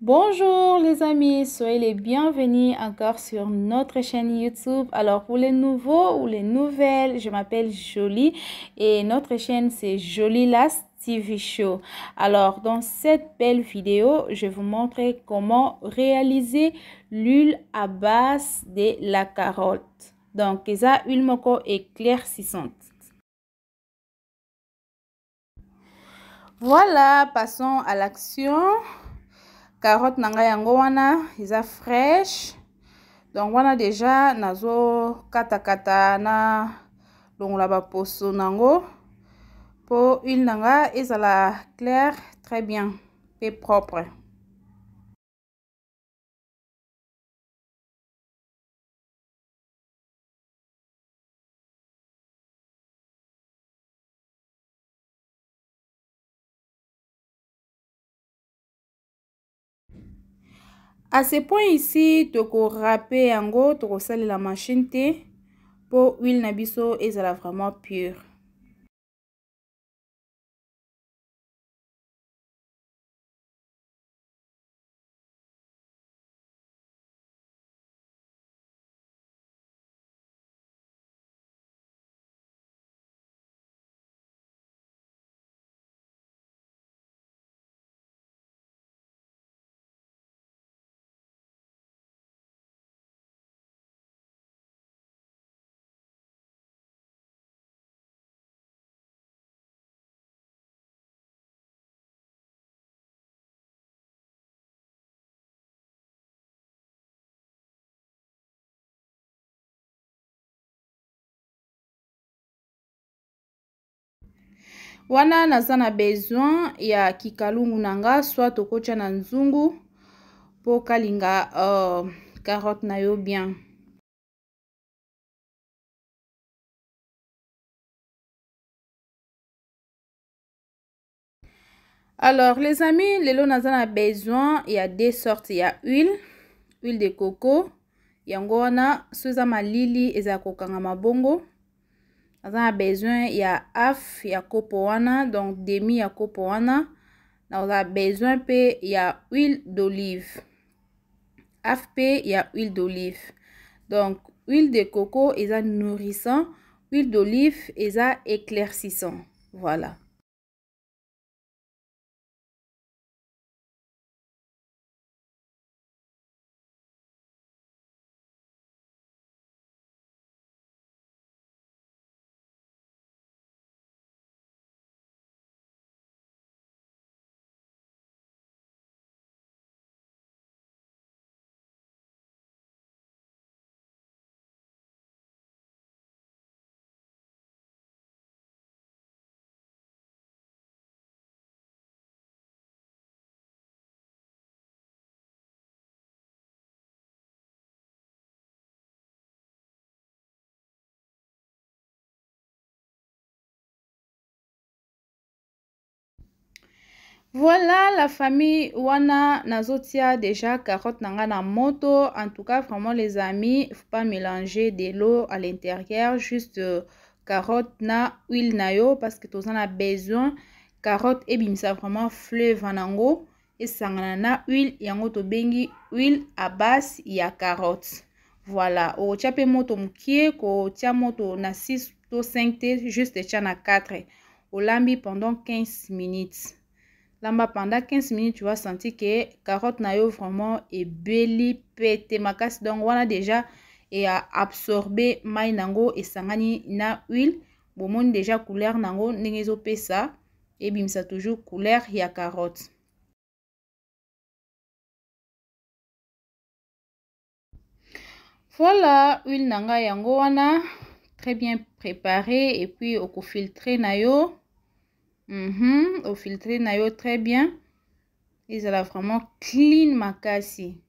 Bonjour les amis, soyez les bienvenus encore sur notre chaîne YouTube. Alors pour les nouveaux ou les nouvelles, je m'appelle Jolie et notre chaîne c'est Jolie Last TV Show. Alors dans cette belle vidéo, je vais vous montrer comment réaliser l'huile à base de la carotte. Donc ça huile moko éclaircissante. Voilà, passons à l'action. carotte na ngai yango wana eza fraîche donc wana deja nazokatakata na longola baposo na yango mpo huile na nga ezala claire très bien mpe propre ase point isi tokorape yango tokosalela machine te mpo huile na biso ezala vraiment pure wana naza na besoin ya kikalungu na nga soit tokotya na nzungu mpo kalinga uh, carotte na yo bien alors les amis lelo naza na besoin ya deux sortes ya huile huile de coco yango wana so eza malili ezala kokangama bongo aza na besoin ya half ya kopo wana donc demi ya kopo wana na kozala besoin mpe ya huile d'olive half mpe ya huile d'olive donc huile de coco eza nourrissant huile d'olive eza éclaircissant voilà voilà la famille wana nazotia déjà carotte na ngai na moto en tout cas vraiment les amis faut pas mélanger de l'eau à l'intérieur juste euh, carotte na huile na yo parce que toza na besoin carotte ebimisa vraiment fleuve na yango esangana na huile yango tobengi huile à base ya carotte voilà okotia mpe moto mokie kotia moto na 6 to 5 te juste etia na 4 olambi pendant 15 minutes lamba pendant 15 minutes tu vas sentir ke carotte na yo vraiment ebeli pete makasi donc wana deja eya absorbe mai na yango esangani na huile bomoni deja couleur na yango ndenge ezopesa ebimisa toujours couleur ya carotte voilà huile na ngai yango wana très bien préparé et puis okofiltre na yo Mm Au filtré, nayo très bien. ils ça a vraiment clean ma cassie.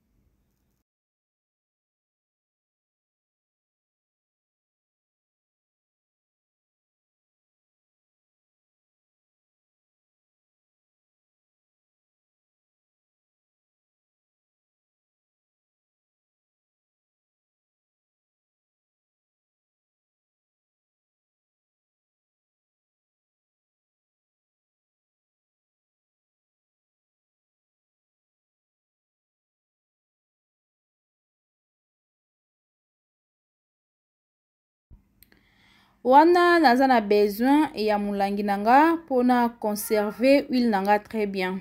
wana naza na besoin ya molangi na nga mpona conserve huile na nga très bien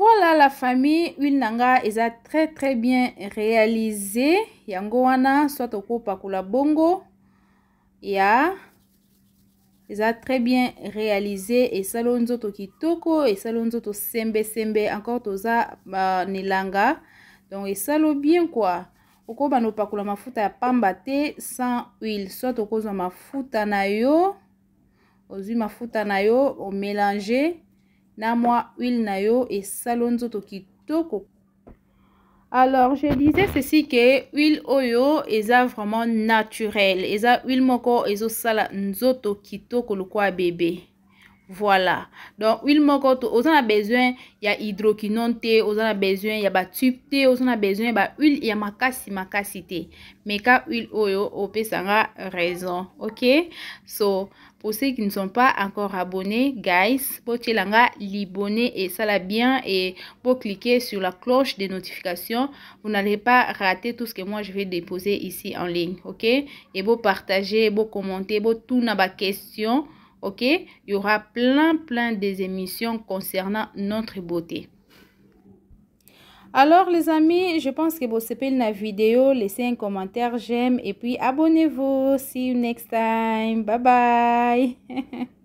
voilà la famille huile na nga eza très très bien réalisé yango wana soit okopakola bongo ya eza très bien réalisé esali o nzoto kitoko esali o nzoto sembesembe encore toza uh, nelanga donc esali o bien kua okobanda opakola mafuta ya pamba te sans huile soit okozwa mafuta na yo ozwi mafuta na yo omélange na mwa huile na yo esala nzoto kitoko alors je disais ceci ke huile oyo eza vraiment naturel eza huile moko ezosala nzoto kitoko lokwa bebe voilà donc huile moko to oza na besoin ya hydroquinone te oza na besoin ya batube te oza na besoin ya bahuile ya makasi makasi te me ka huile oyo opesanga raison ok so pour ceux qui ne sont pas encore abonnés guys pour Liboné et ça bien et pour cliquer sur la cloche des notifications vous n'allez pas rater tout ce que moi je vais déposer ici en ligne ok et vous partager, vous commenter vous tout n'a pas question ok il y aura plein plein des émissions concernant notre beauté alors les amis, je pense que vous aimé la vidéo. Laissez un commentaire, j'aime et puis abonnez-vous. See you next time. Bye bye.